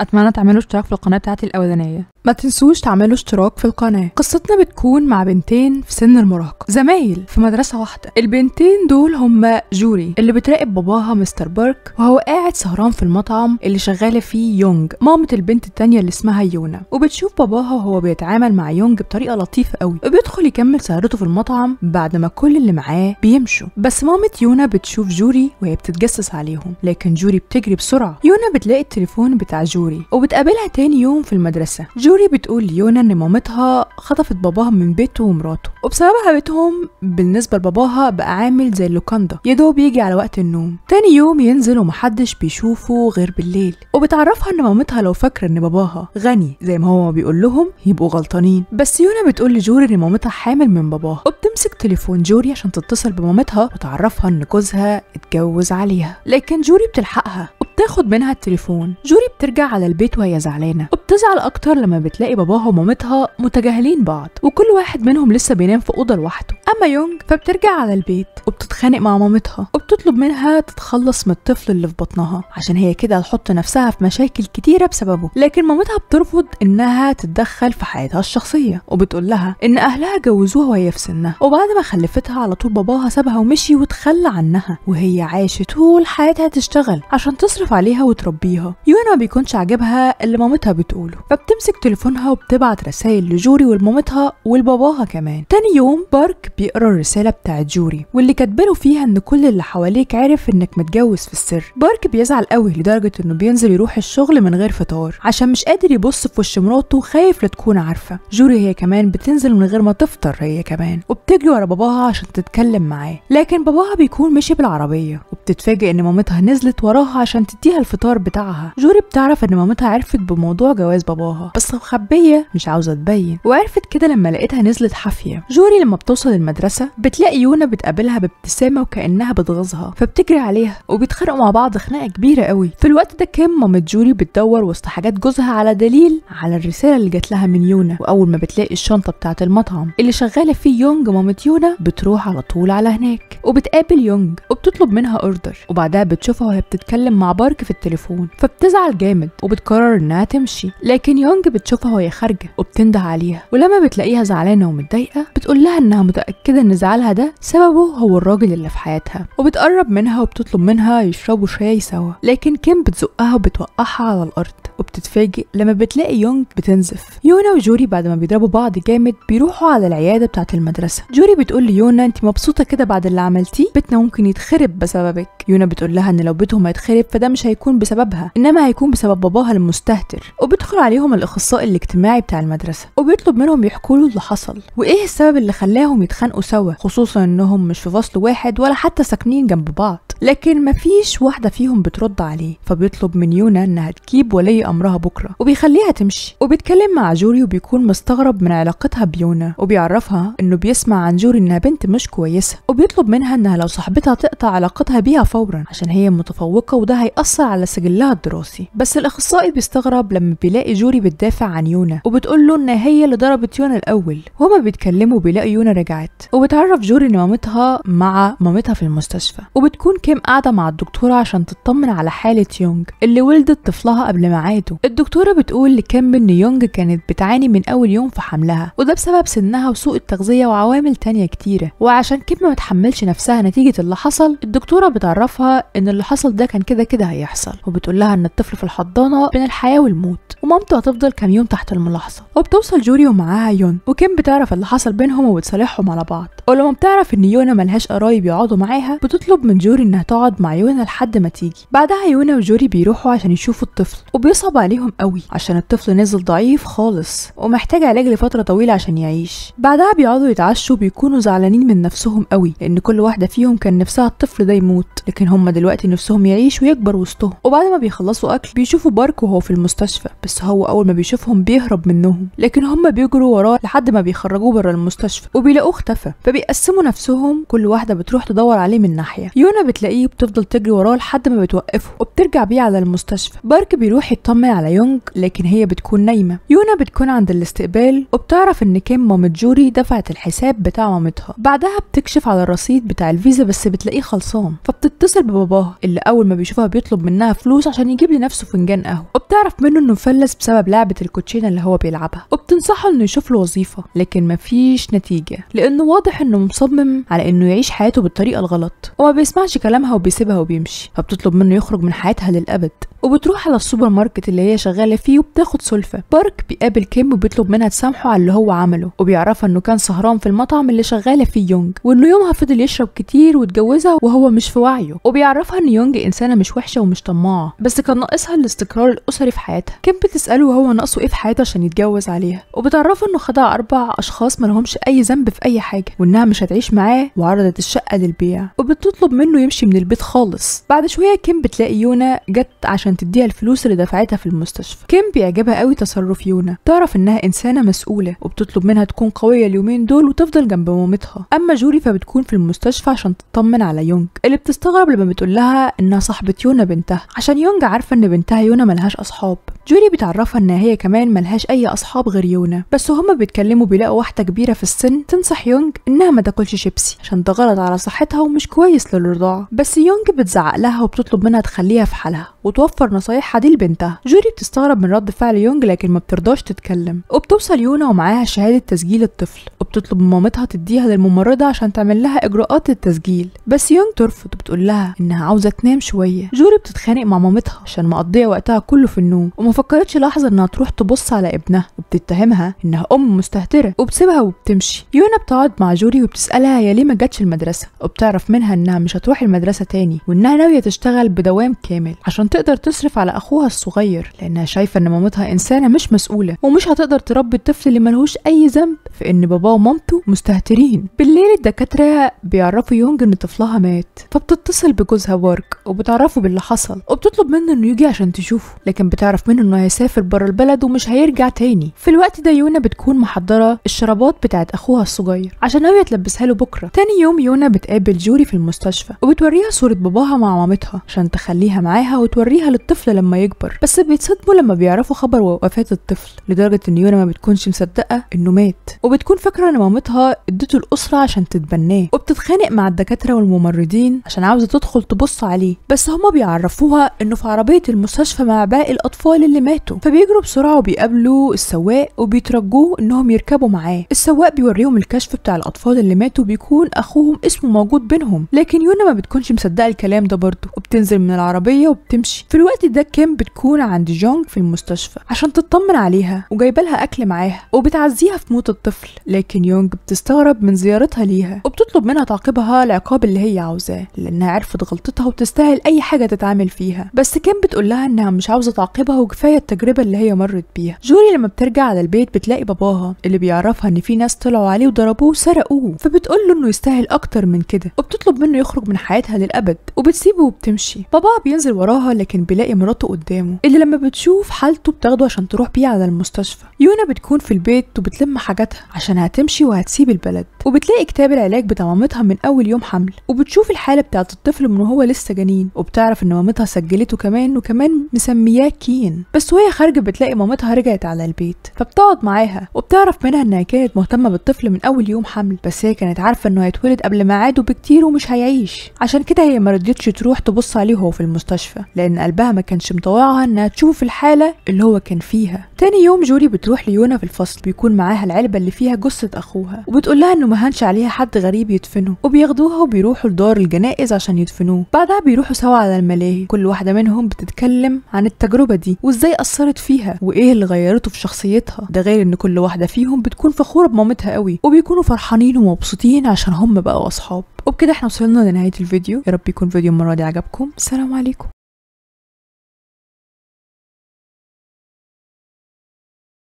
اتمنى تعملوا اشتراك في القناه بتاعتي الاولانيه ما تنسوش تعملوا اشتراك في القناه قصتنا بتكون مع بنتين في سن المراهقه زمايل في مدرسه واحده البنتين دول هما جوري اللي بتراقب باباها مستر بيرك وهو قاعد سهران في المطعم اللي شغاله فيه يونج مامه البنت التانية اللي اسمها يونا وبتشوف باباها وهو بيتعامل مع يونج بطريقه لطيفه قوي وبيدخل يكمل سهرته في المطعم بعد ما كل اللي معاه بيمشوا بس مامه يونا بتشوف جوري وهي بتتجسس عليهم لكن جوري بتجري بسرعه يونا بتلاقي التليفون بتاع جوري جوري وبتقابلها تاني يوم في المدرسة جوري بتقول ليونا إن مامتها خطفت باباها من بيته ومراته وبسببها بيتهم بالنسبة لباباها بقى عامل زي اللوكاندا يا دوب يجي على وقت النوم تاني يوم ينزل ومحدش بيشوفه غير بالليل وبتعرفها إن مامتها لو فاكرة إن باباها غني زي ما هو بيقول لهم يبقوا غلطانين بس يونا بتقول لجوري إن مامتها حامل من باباها وبتمسك تليفون جوري عشان تتصل بمامتها وتعرفها إن جوزها اتجوز عليها لكن جوري بتلحقها بتاخد منها التليفون جوري بترجع على البيت وهي زعلانه وبتزعل اكتر لما بتلاقي باباها ومامتها متجاهلين بعض وكل واحد منهم لسه بينام في اوضه لوحده اما يونج فبترجع على البيت وبتتخانق مع مامتها وبتطلب منها تتخلص من الطفل اللي في بطنها عشان هي كده هتحط نفسها في مشاكل كتيره بسببه لكن مامتها بترفض انها تتدخل في حياتها الشخصيه وبتقول لها ان اهلها جوزوها وهي في سنها وبعد ما خلفتها على طول باباها سابها ومشي وتخلى عنها وهي عاشت طول حياتها تشتغل عشان تصرف تتعرف عليها وتربيها يونا ما بيكونش عاجبها اللي مامتها بتقوله فبتمسك تليفونها وبتبعت رسائل لجوري ولمامتها ولباباها كمان تاني يوم بارك بيقرا الرساله بتاعت جوري واللي كاتبه فيها ان كل اللي حواليك عارف انك متجوز في السر بارك بيزعل قوي لدرجه انه بينزل يروح الشغل من غير فطار عشان مش قادر يبص في وش مراته خايف لتكون عارفه جوري هي كمان بتنزل من غير ما تفطر هي كمان وبتجري ورا باباها عشان تتكلم معاه لكن باباها بيكون مشي بالعربيه وبتتفاجئ ان مامتها نزلت وراها عشان بتديها الفطار بتاعها جوري بتعرف ان مامتها عرفت بموضوع جواز باباها بس مخبيه مش عاوزه تبين وعرفت كده لما لقيتها نزلت حافيه جوري لما بتوصل المدرسه بتلاقي يونا بتقابلها بابتسامه وكانها بتغيظها فبتجري عليها وبيتخانقوا مع بعض خناقه كبيره قوي في الوقت ده كان مامت جوري بتدور وسط حاجات جوزها على دليل على الرساله اللي جات لها من يونا واول ما بتلاقي الشنطه بتاعه المطعم اللي شغاله فيه يونج مامت يونا بتروح على طول على هناك وبتقابل يونج وبتطلب منها اوردر وبعدها بتشوفها وهي بتتكلم مع بار بارك في التليفون فبتزعل جامد وبتقرر انها تمشي لكن يونج بتشوفها وهي خارجه وبتنده عليها ولما بتلاقيها زعلانه ومتضايقه بتقول لها انها متاكده ان زعلها ده سببه هو الراجل اللي في حياتها وبتقرب منها وبتطلب منها يشربوا شاي سوا لكن كيم بتزقها وبتوقعها على الارض وبتتفاجئ لما بتلاقي يونج بتنزف يونا وجوري بعد ما بيضربوا بعض جامد بيروحوا على العياده بتاعه المدرسه جوري بتقول ليونا انت مبسوطه كده بعد اللي عملتيه بيتنا ممكن يتخرب بسببك يونا بتقول لها ان لو بيتهم هيتخرب فده مش هيكون بسببها انما هيكون بسبب باباها المستهتر وبيدخل عليهم الاخصائي الاجتماعي بتاع المدرسه وبيطلب منهم يحكوا له اللي حصل وايه السبب اللي خلاهم يتخانقوا سوا خصوصا انهم مش في فصل واحد ولا حتى ساكنين جنب بعض لكن مفيش واحده فيهم بترد عليه فبيطلب من يونا انها تجيب ولي امرها بكره وبيخليها تمشي وبيتكلم مع جوري وبيكون مستغرب من علاقتها بيونا وبيعرفها انه بيسمع عن جوري انها بنت مش كويسه وبيطلب منها انها لو صاحبتها تقطع علاقتها بيها فورا عشان هي متفوقه وده بتأثر على سجلها الدراسي بس الأخصائي بيستغرب لما بيلاقي جوري بتدافع عن يونا وبتقول له إن هي اللي ضربت يونا الأول وهما بيتكلموا بيلاقي يونا رجعت وبتعرف جوري إن مامتها مع مامتها في المستشفى وبتكون كيم قاعدة مع الدكتورة عشان تطمن على حالة يونج اللي ولدت طفلها قبل ميعاده الدكتورة بتقول لكيم إن يونج كانت بتعاني من أول يوم في حملها وده بسبب سنها وسوء التغذية وعوامل تانية كتيرة وعشان كيم ما تحملش نفسها نتيجة اللي حصل الدكتورة بتعرفها إن اللي حصل ده كان كده كده هيحصل وبتقول لها ان الطفل في الحضانه بين الحياه والموت ومامته هتفضل كام يوم تحت الملاحظه وبتوصل جوري ومعاها يون وكيم بتعرف اللي حصل بينهم وبتصالحهم على بعض ولما بتعرف ان يونا ملهاش قرايب يقعدوا معاها بتطلب من جوري انها تقعد مع يونا لحد ما تيجي بعدها يونا وجوري بيروحوا عشان يشوفوا الطفل وبيصعب عليهم قوي عشان الطفل نزل ضعيف خالص ومحتاج علاج لفتره طويله عشان يعيش بعدها بيقعدوا يتعشوا بيكونوا زعلانين من نفسهم قوي لان كل واحده فيهم كان نفسها الطفل ده يموت لكن هم دلوقتي نفسهم يعيش ويكبر وسطهم وبعد ما بيخلصوا اكل بيشوفوا بارك وهو في المستشفى بس هو اول ما بيشوفهم بيهرب منهم لكن هم بيجروا وراه لحد ما بيخرجوه بره المستشفى وبيلاقوه اختفى فبيقسموا نفسهم كل واحده بتروح تدور عليه من ناحيه يونا بتلاقيه بتفضل تجري وراه لحد ما بتوقفه وبترجع بيه على المستشفى بارك بيروح يطمن على يونج لكن هي بتكون نايمه يونا بتكون عند الاستقبال وبتعرف ان كيم مامت جوري دفعت الحساب بتاع مامتها بعدها بتكشف على الرصيد بتاع الفيزا بس بتلاقيه خلصان فبتتصل بباباها اللي اول ما بيشوفها بيطلع يطلب منها فلوس عشان يجيب لنفسه فنجان قهوه وبتعرف منه انه مفلس بسبب لعبه الكوتشينه اللي هو بيلعبها وبتنصحه انه يشوف له وظيفه لكن مفيش نتيجه لانه واضح انه مصمم على انه يعيش حياته بالطريقه الغلط وما بيسمعش كلامها وبيسيبها وبيمشي فبتطلب منه يخرج من حياتها للابد وبتروح على السوبر ماركت اللي هي شغاله فيه وبتاخد سلفه بارك بيقابل كيم وبيطلب منها تسامحه على اللي هو عمله وبيعرفها انه كان سهران في المطعم اللي شغاله فيه يونج وانه يومها فضل يشرب كتير واتجوزها وهو مش في وعيه وبيعرفها ان يونج انسانه مش وحشه وحشه ومش طماعه بس كان ناقصها الاستقرار الاسري في حياتها كان بتساله هو ناقصه ايه في حياته عشان يتجوز عليها وبتعرفه انه خدع اربع اشخاص لهمش اي ذنب في اي حاجه وانها مش هتعيش معاه وعرضت الشقه للبيع وبتطلب منه يمشي من البيت خالص بعد شويه كيم بتلاقي يونا جت عشان تديها الفلوس اللي دفعتها في المستشفى كيم بيعجبها قوي تصرف يونا تعرف انها انسانه مسؤوله وبتطلب منها تكون قويه اليومين دول وتفضل جنب مامتها اما جوري فبتكون في المستشفى عشان تطمن على يونج اللي بتستغرب لما بتقول لها انها صاحبه يونا بنتها عشان يونج عارفه ان بنتها يونا ملهاش اصحاب جوري بتعرفها ان هي كمان ملهاش اي اصحاب غير يونا بس وهما بيتكلموا بيلاقوا واحده كبيره في السن تنصح يونج انها ما تاكلش شيبسي عشان ده غلط على صحتها ومش كويس للرضاعه بس يونج بتزعق لها وبتطلب منها تخليها في حالها وتوفر نصايحها دي لبنتها جوري بتستغرب من رد فعل يونج لكن ما بترضاش تتكلم وبتوصل يونا ومعاها شهاده تسجيل الطفل وبتطلب من مامتها تديها للممرضه عشان تعمل لها اجراءات التسجيل بس يونج ترفض وبتقول لها انها عاوزه تنام شويه جوري بتتخانق مع مامتها عشان مقضيه وقتها كله في النوم وما فكرتش لحظه انها تروح تبص على ابنها وبتتهمها انها ام مستهتره وبتسيبها وبتمشي يونا بتقعد مع جوري وبتسالها هي ليه ما جاتش المدرسه وبتعرف منها انها مش هتروح المدرسه تاني وانها ناويه تشتغل بدوام كامل عشان تقدر تصرف على اخوها الصغير لانها شايفه ان مامتها انسانه مش مسؤوله ومش هتقدر تربي الطفل اللي ملهوش اي ذنب في ان باباه ومامته مستهترين بالليل الدكاتره بيعرفوا يونج ان طفلها مات فبتتصل بجوزها بارك وبتعرفه باللي حصل وبتطلب منه انه يجي عشان تشوفه لكن بتعرف منه انه هيسافر بره البلد ومش هيرجع تاني في الوقت ده يونا بتكون محضره الشرابات بتاعت اخوها الصغير عشان ناويه تلبسها له بكره تاني يوم يونا بتقابل جوري في المستشفى وبتوريها صوره باباها مع مامتها عشان تخليها معاها وتوريها للطفل لما يكبر بس بيتصدموا لما بيعرفوا خبر وفاه الطفل لدرجه ان يونا ما بتكونش مصدقه انه مات وبتكون فاكره ان مامتها ادته الاسره عشان تتبناه وبتتخانق مع الدكاتره والممرضين عشان عاوزه تدخل تبص عليه بس هما بيعرفوا عرفوها انه في عربيه المستشفى مع باقي الاطفال اللي ماتوا فبيجروا بسرعه وبيقابلوا السواق وبيترجوه انهم يركبوا معاه السواق بيوريهم الكشف بتاع الاطفال اللي ماتوا بيكون اخوهم اسمه موجود بينهم لكن يونا ما بتكونش مصدقه الكلام ده برضه وبتنزل من العربيه وبتمشي في الوقت ده كيم بتكون عند جونج في المستشفى عشان تطمن عليها وجايبه لها اكل معاها وبتعزيها في موت الطفل لكن يونج بتستغرب من زيارتها ليها وبتطلب منها تعاقبها العقاب اللي هي عاوزاه لانها عرفت غلطتها وتستاهل اي حاجه تتعامل فيها بس كان لها انها مش عاوزه تعاقبها وكفايه التجربه اللي هي مرت بيها جوري لما بترجع على البيت بتلاقي باباها اللي بيعرفها ان في ناس طلعوا عليه وضربوه وسرقوه فبتقول له انه يستاهل اكتر من كده وبتطلب منه يخرج من حياتها للابد وبتسيبه وبتمشي باباها بينزل وراها لكن بيلاقي مراته قدامه اللي لما بتشوف حالته بتاخده عشان تروح بيه على المستشفى يونا بتكون في البيت وبتلم حاجاتها عشان هتمشي وهتسيب البلد وبتلاقي كتاب العلاج بتاع مامتها من اول يوم حمل وبتشوف الحاله بتاعه الطفل من وهو لسه جنين وبتعرف ان مامتها سجلته كمان وكمان مسمياه كين بس وهي خارجه بتلاقي مامتها رجعت على البيت فبتقعد معاها وبتعرف منها انها كانت مهتمه بالطفل من اول يوم حمل بس هي كانت عارفه انه هيتولد قبل ميعاده بكتير ومش هيعيش عشان كده هي ما رضيتش تروح تبص عليه وهو في المستشفى لان قلبها ما كانش مطوعها انها تشوفه في الحاله اللي هو كان فيها تاني يوم جوري بتروح ليونا في الفصل بيكون معاها العلبه اللي فيها جثه اخوها وبتقول لها انه ما هانش عليها حد غريب يدفنه وبياخدوها وبيروحوا لدار الجنائز عشان يدفنوه بعدها بيروحوا سوا على عليه كل واحدة منهم بتتكلم عن التجربة دي وازاي أثرت فيها وإيه اللي غيرته في شخصيتها ده غير إن كل واحدة فيهم بتكون فخورة بمامتها قوي وبيكونوا فرحانين ومبسوطين عشان هم بقوا أصحاب وبكده احنا وصلنا لنهاية الفيديو يا رب يكون فيديو المرة دي عجبكم سلام عليكم